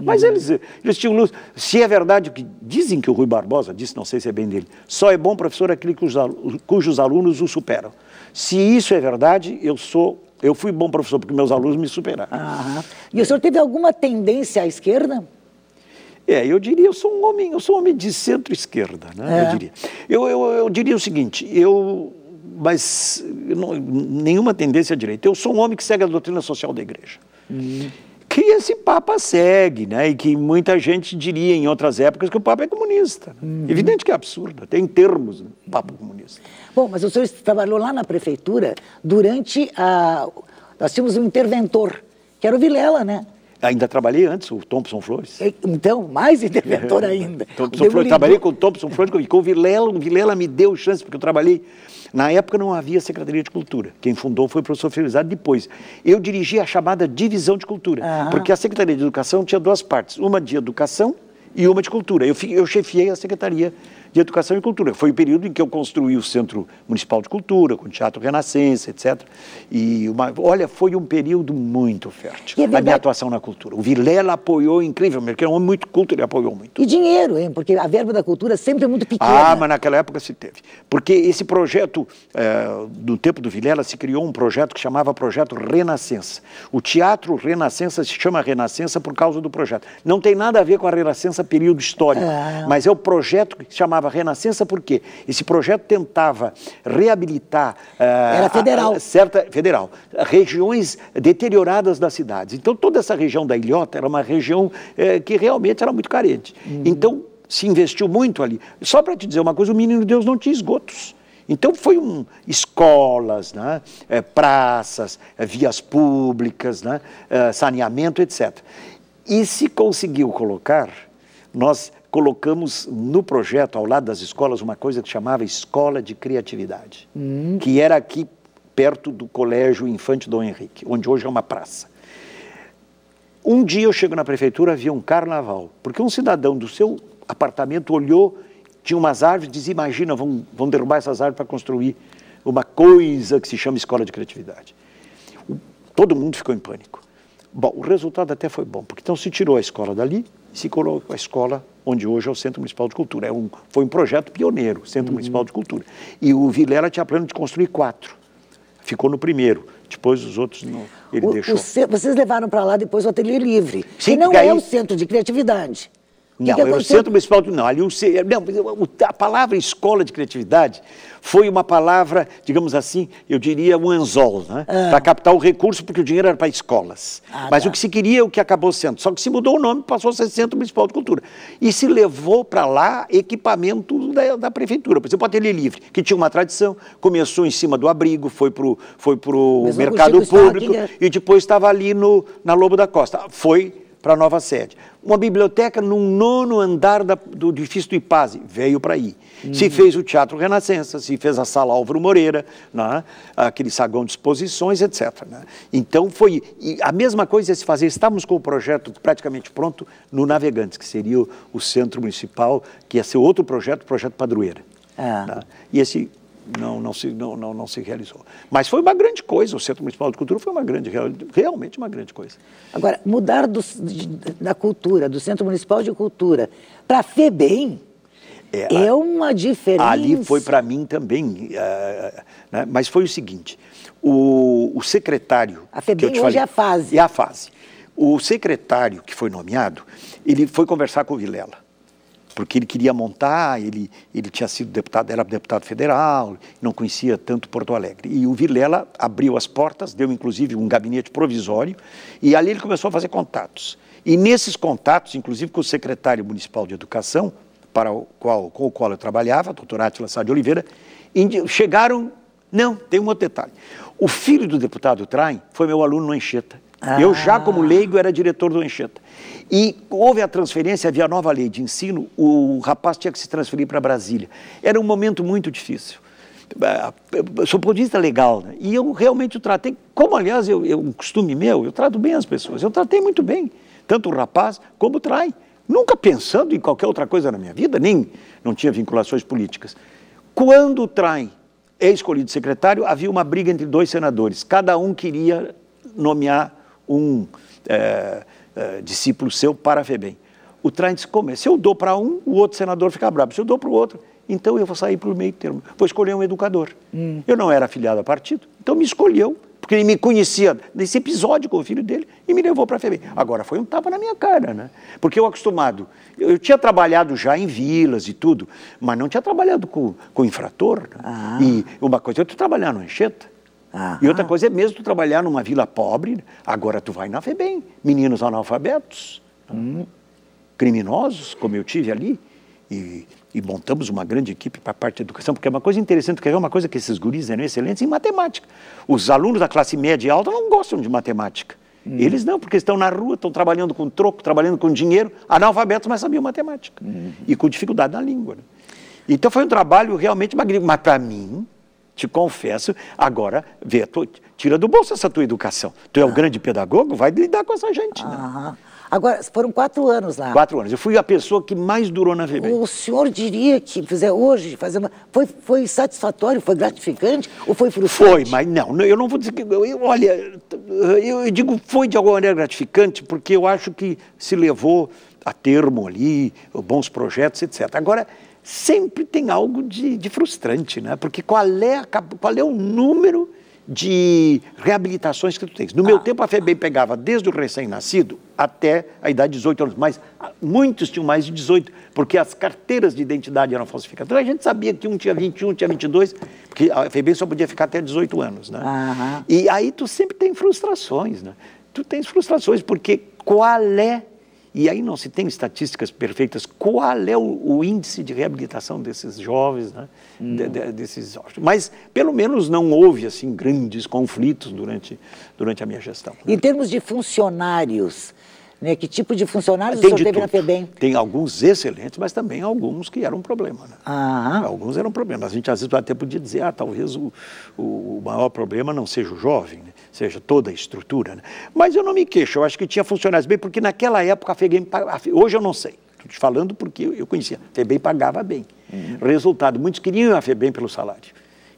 Mas é eles, eles tinham luz. Se é verdade o que dizem que o Rui Barbosa disse, não sei se é bem dele, só é bom professor aquele cujos alunos o superam. Se isso é verdade, eu sou eu fui bom professor porque meus alunos me superaram. Ah, e o senhor teve alguma tendência à esquerda? É, eu diria, eu sou um homem, eu sou um homem de centro-esquerda, né? É. Eu diria. Eu, eu, eu diria o seguinte, eu, mas não, nenhuma tendência à direita. Eu sou um homem que segue a doutrina social da igreja. Hum esse Papa segue, né? E que muita gente diria em outras épocas que o Papa é comunista. Né. Uhum. Evidente que é absurdo, tem termos né? Papa comunista. Bom, mas o senhor trabalhou lá na prefeitura durante a. Nós tínhamos um interventor, que era o Vilela, né? Ainda trabalhei antes, o Thompson Flores. É, então, mais interventor é, ainda. Thompson Flores, trabalhei com o Thompson Flores e com o Vilela. O Vilela me deu chance, porque eu trabalhei. Na época não havia Secretaria de Cultura. Quem fundou foi o professor Felizardo depois. Eu dirigi a chamada Divisão de Cultura, ah. porque a Secretaria de Educação tinha duas partes: uma de educação e uma de cultura. Eu, eu chefiei a Secretaria de Educação e Cultura. Foi o período em que eu construí o Centro Municipal de Cultura, com o Teatro Renascença, etc. E, uma, olha, foi um período muito fértil é da minha atuação na cultura. O Vilela apoiou incrivelmente, porque é um homem muito culto, ele apoiou muito. E dinheiro, hein? Porque a verba da cultura sempre é muito pequena. Ah, mas naquela época se teve. Porque esse projeto, é, eh, no tempo do Vilela, se criou um projeto que chamava Projeto Renascença. O Teatro Renascença se chama Renascença por causa do projeto. Não tem nada a ver com a Renascença período histórico, ah. mas é o projeto que se chamava chamava Renascença porque esse projeto tentava reabilitar... Ah, era federal. A, a, certa, federal. Regiões deterioradas das cidades. Então, toda essa região da Ilhota era uma região eh, que realmente era muito carente. Uhum. Então, se investiu muito ali. Só para te dizer uma coisa, o Menino Deus não tinha esgotos. Então foi um, escolas, né, é, praças, é, vias públicas, né, é, saneamento, etc. E se conseguiu colocar, nós colocamos no projeto, ao lado das escolas, uma coisa que chamava Escola de Criatividade, hum. que era aqui perto do Colégio Infante Dom Henrique, onde hoje é uma praça. Um dia eu chego na prefeitura, havia um carnaval, porque um cidadão do seu apartamento olhou, tinha umas árvores, diz, imagina, vão, vão derrubar essas árvores para construir uma coisa que se chama Escola de Criatividade. Todo mundo ficou em pânico. Bom, o resultado até foi bom, porque então se tirou a escola dali e se colocou a escola onde hoje é o Centro Municipal de Cultura. É um, foi um projeto pioneiro, Centro uhum. Municipal de Cultura. E o Vilela tinha plano de construir quatro. Ficou no primeiro, depois os outros não. Ele o, deixou. O, vocês levaram para lá depois o Ateliê Livre, Sim, que não é o centro de criatividade. Não, que que o Centro Municipal de Não, ali o, não, a palavra escola de criatividade foi uma palavra, digamos assim, eu diria um anzol, né? Ah. Para captar o recurso, porque o dinheiro era para escolas. Ah, Mas tá. o que se queria é o que acabou sendo. Só que se mudou o nome, passou a ser Centro Municipal de Cultura. E se levou para lá equipamento da, da, prefeitura. Por exemplo, o Ateliê Livre, que tinha uma tradição, começou em cima do abrigo, foi para o foi pro mercado público, né? e depois estava ali no, na Lobo da Costa. Foi para a nova sede. Uma biblioteca no nono andar da, do edifício do Ipase veio para aí. Uhum. Se fez o Teatro Renascença, se fez a Sala Álvaro Moreira, né? aquele saguão de exposições, etc. Né? Então foi a mesma coisa é se fazer. Estávamos com o projeto praticamente pronto no Navegantes, que seria o, o centro municipal, que ia ser outro projeto, o projeto Padroeira. É. Né? E esse não, não, se, não, não, não se realizou. Mas foi uma grande coisa, o Centro Municipal de Cultura foi uma grande, realmente uma grande coisa. Agora, mudar do, da cultura, do Centro Municipal de Cultura para a FEBEM, é, é, uma diferença. Ali foi para mim também, eh, né? mas foi o seguinte, o, o secretário... A FEBEM hoje é falei, é a fase. É a fase. O secretário que foi nomeado, ele foi conversar com o Vilela porque ele queria montar, ele, ele tinha sido deputado, era deputado federal, não conhecia tanto Porto Alegre. E o Vilela abriu as portas, deu inclusive um gabinete provisório, e ali ele começou a fazer contatos. E nesses contatos, inclusive com o secretário municipal de educação, para o qual, com o qual eu trabalhava, doutor Átila Sá de Oliveira, chegaram. Não, tem um outro detalhe. O filho do deputado Traim foi meu aluno no Enxeta. Ah. Eu já como leigo era diretor do Encheta E houve a transferência a nova lei de ensino, o rapaz tinha que se transferir para Brasília. Era um momento muito difícil. Ah, sou podista legal, né? e eu realmente o tratei, como aliás é um costume meu, eu trato bem as pessoas, eu tratei muito bem, tanto o rapaz como o trai, nunca pensando em qualquer outra coisa na minha vida, nem não tinha vinculações políticas. Quando o trai é escolhido secretário, havia uma briga entre dois senadores, cada um queria nomear um é, é, discípulo seu para ver bem. O trânsito se começa. É? Se eu dou para um, o outro senador fica bravo. Se eu dou para o outro, então eu vou sair para o meio termo. Vou escolher um educador. Hum. Eu não era afiliado a partido, então me escolheu, porque ele me conhecia nesse episódio com o filho dele e me levou para a FEBEM. Agora foi um tapa na minha cara, né? Porque eu acostumado, eu, eu, tinha trabalhado já em vilas e tudo, mas não tinha trabalhado com, com infrator. Né? Ah. E uma coisa, eu estou trabalhando na Ancheta, e outra coisa é mesmo tu trabalhar numa vila pobre, agora tu vai na FEBEM, meninos analfabetos, hum. criminosos, como eu tive ali, e, e, montamos uma grande equipe para a parte de educação, porque é uma coisa interessante, quer ver é uma coisa que esses guris eram excelentes em matemática. Os alunos da classe média e alta não gostam de matemática. Hum. Eles não, porque estão na rua, estão trabalhando com troco, trabalhando com dinheiro, analfabetos, mas sabiam matemática. Hum. E com dificuldade na língua. Né? Então foi um trabalho realmente magnífico. Mas para mim, te confesso, agora vê, tu, tira do bolso essa tua educação. Tu é o ah. grande pedagogo, vai lidar com essa gente. Né? Ah. Né? Agora, foram quatro anos lá. Quatro anos. Eu fui a pessoa que mais durou na VB. O senhor diria que fizer hoje, fazer uma... foi, foi satisfatório, foi gratificante ou foi frustrante? Foi, mas não, eu não vou dizer que. Eu, olha, eu, eu digo foi de alguma maneira gratificante, porque eu acho que se levou a termo ali, bons projetos, etc. Agora, sempre tem algo de, de frustrante, né? Porque qual é, a, qual é o número de reabilitações que tu tens? No meu ah, tempo, a FEBEM pegava desde o recém-nascido até a idade de 18 anos, mas muitos tinham mais de 18, porque as carteiras de identidade eram falsificadas. Então, a gente sabia que um tinha 21, tinha 22, porque a FEBEM só podia ficar até 18 anos, né? Aham. E aí tu sempre tem frustrações, né? Tu tens frustrações, porque qual é e aí não se tem estatísticas perfeitas. Qual é o, o índice de reabilitação desses jovens, né? Hum. de, de, desses Mas pelo menos não houve assim grandes conflitos durante, durante a minha gestão. Né? Em termos de funcionários, né? Que tipo de funcionários tem o senhor teve na FEBEM? Tem alguns excelentes, mas também alguns que eram um problema. Né? Ah. Alguns eram um problema. A gente às vezes até podia dizer, ah, talvez o, o maior problema não seja o jovem, né? seja, toda a estrutura. Né? Mas eu não me queixo, eu acho que tinha funcionários bem, porque naquela época a FEBEM pagava, hoje eu não sei, estou te falando porque eu conhecia, a FEBEM pagava bem. Uhum. Resultado, muitos queriam a FEBEM pelo salário,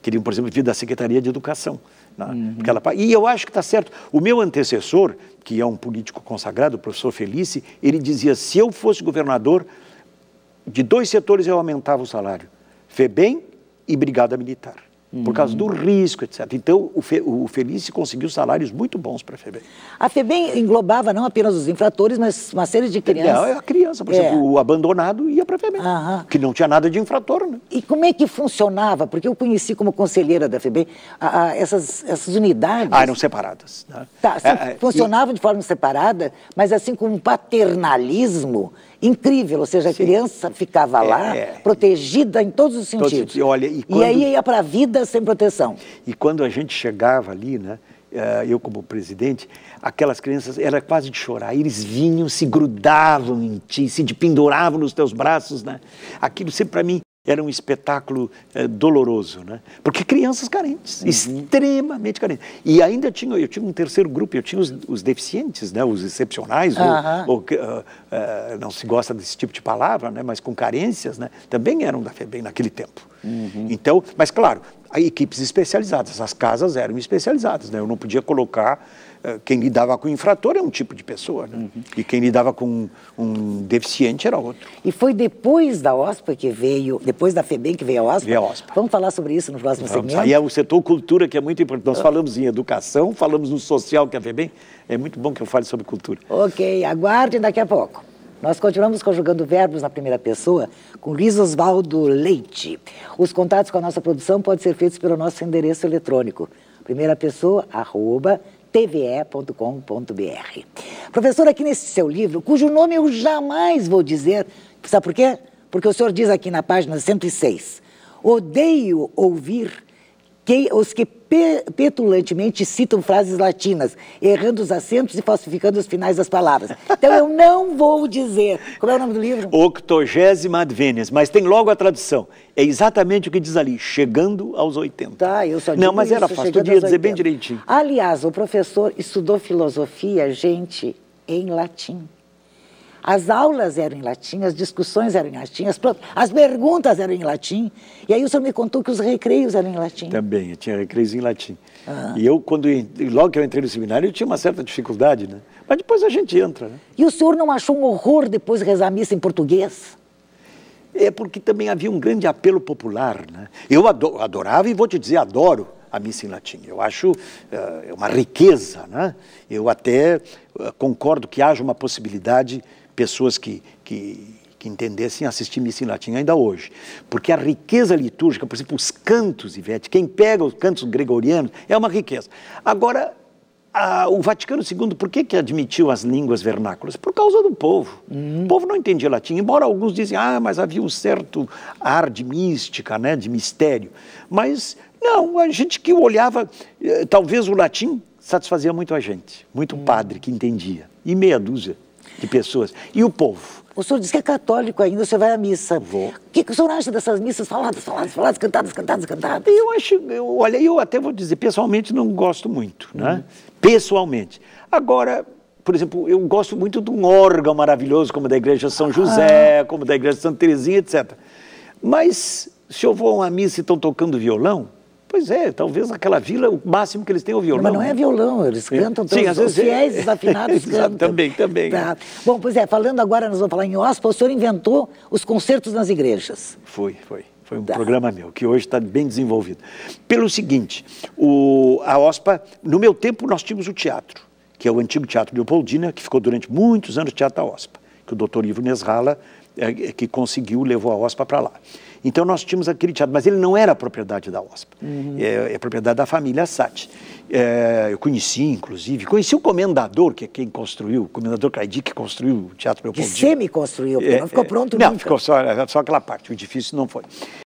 queriam, por exemplo, vir da Secretaria de Educação. Né? Uhum. Porque ela, e eu acho que está certo. O meu antecessor, que é um político consagrado, o professor Felice, ele dizia, se eu fosse governador, de dois setores eu aumentava o salário, FEBEM e Brigada Militar por causa do uhum. risco, etc. Então, o, Fe, o Felice conseguiu salários muito bons para a FEBEM. A FEBEM englobava não apenas os infratores, mas uma série de crianças. É, a criança, por é. exemplo, o abandonado ia para a FEBEM, Aham. que não tinha nada de infrator. Né? E como é que funcionava? Porque eu conheci como conselheira da FEBEM a, a, essas, essas unidades. Ah, eram separadas. Né? Tá, assim, é, funcionavam é, e... de forma separada, mas assim com um paternalismo incrível, ou seja, a Sim. criança ficava lá é, é. protegida em todos os todos sentidos. olha, e, quando, e aí ia para a vida sem proteção. E quando a gente chegava ali, né? Eh, eu como presidente, aquelas crianças, era quase de chorar. Eles vinham, se grudavam em ti, se penduravam nos teus braços, né? Aquilo sempre para mim era um espetáculo é, doloroso, né? Porque crianças carentes, uhum. extremamente carentes. E ainda tinha, eu tinha um terceiro grupo, eu tinha os, os deficientes, né? Os excepcionais, uhum. ou, ou uh, uh, não se gosta desse tipo de palavra, né? Mas com carências, né? Também eram da FEBEM naquele tempo. Uhum. Então, mas claro, equipes especializadas, as casas eram especializadas, né? Eu não podia colocar eh, quem lidava com o infrator é um tipo de pessoa, né? uhum. e quem lidava com um deficiente era outro. E foi depois da OSPA que veio, depois da FEBEM que veio a OSPA? Veio a OSPA. Vamos falar sobre isso no próximo Vamos. segmento? Aí é o setor cultura que é muito importante. Nós falamos em educação, falamos no social que é a FEBEM, é muito bom que eu fale sobre cultura. Ok, aguardem daqui a pouco. Nós continuamos conjugando verbos na primeira pessoa com Luiz Osvaldo Leite. Os contatos com a nossa produção podem ser feitos pelo nosso endereço eletrônico. Primeira pessoa, arroba, tve.com.br. Professor, aqui nesse seu livro, cujo nome eu jamais vou dizer, sabe por quê? Porque o senhor diz aqui na página 106: odeio ouvir os que pe, petulantemente citam frases latinas, errando os acentos e falsificando os finais das palavras. Então eu não vou dizer. Como é o nome do livro? Octogésima Advênias, mas tem logo a tradução. É exatamente o que diz ali, chegando aos 80. Tá, eu só digo Não, mas isso, era fácil, tu ia dizer bem direitinho. Aliás, o professor estudou filosofia, gente, em latim. As aulas eram em latim, as discussões eram em latim, as, as perguntas eram em latim. E aí o senhor me contou que os recreios eram em latim. Também, eu tinha recreios em latim. Ah. E eu, quando logo que eu entrei no seminário, eu tinha uma certa dificuldade, né? Mas depois a gente entra. Né? E o senhor não achou um horror depois rezar missa em português? É porque também havia um grande apelo popular, né? Eu adorava e vou te dizer, adoro a missa em latim. Eu acho uh, uma riqueza, né? Eu até uh, concordo que haja uma possibilidade pessoas que, que, que entendessem assistir missa em latim ainda hoje. Porque a riqueza litúrgica, por exemplo, os cantos, Ivete, quem pega os cantos gregorianos, é uma riqueza. Agora, a, o Vaticano II, por que, que admitiu as línguas vernáculas? Por causa do povo. Uhum. O povo não entendia latim, embora alguns dizem, ah, mas havia um certo ar de mística, né, de mistério. Mas, não, a gente que olhava, eh, talvez o latim satisfazia muito a gente, muito o uhum. padre que entendia, e meia dúzia de pessoas. E o povo? O senhor diz que é católico ainda, o senhor vai à missa. Vou. O que, que o senhor acha dessas missas faladas, faladas, faladas, cantadas, cantadas, cantadas? Eu acho, eu, olha, eu até vou dizer, pessoalmente não gosto muito, né? uhum. né? Pessoalmente. Agora, por exemplo, eu gosto muito de um órgão maravilhoso, como da Igreja São ah. José, ah. como da Igreja Santa Teresinha, etc. Mas se eu vou a uma missa e estão tocando violão, Pois é, talvez aquela vila, o máximo que eles têm é o violão. Mas não é né? violão, eles é. cantam todos. Sim, às vezes os é. fiéis desafinados cantam. também, também. Tá. Bom, pois é, falando agora, nós vamos falar em Ospa, o senhor inventou os concertos nas igrejas. Foi, foi. Foi um tá. programa meu, que hoje está bem desenvolvido. Pelo seguinte, o, a OSPA, no meu tempo, nós tínhamos o teatro, que é o antigo Teatro Leopoldina, que ficou durante muitos anos Teatro da OSPA, que o doutor Ivo Nesrala, é, que conseguiu, levou a OSPA para lá. Então nós tínhamos aquele teatro, mas ele não era propriedade da OSPA, uhum. é, é, propriedade da família Sati. É, eu conheci, inclusive, conheci o comendador, que é quem construiu, o comendador Caidi, que construiu o Teatro Leopoldino. Que semi-construiu, é, não ficou é. pronto é, Não, ficou só, só aquela parte, o edifício não foi.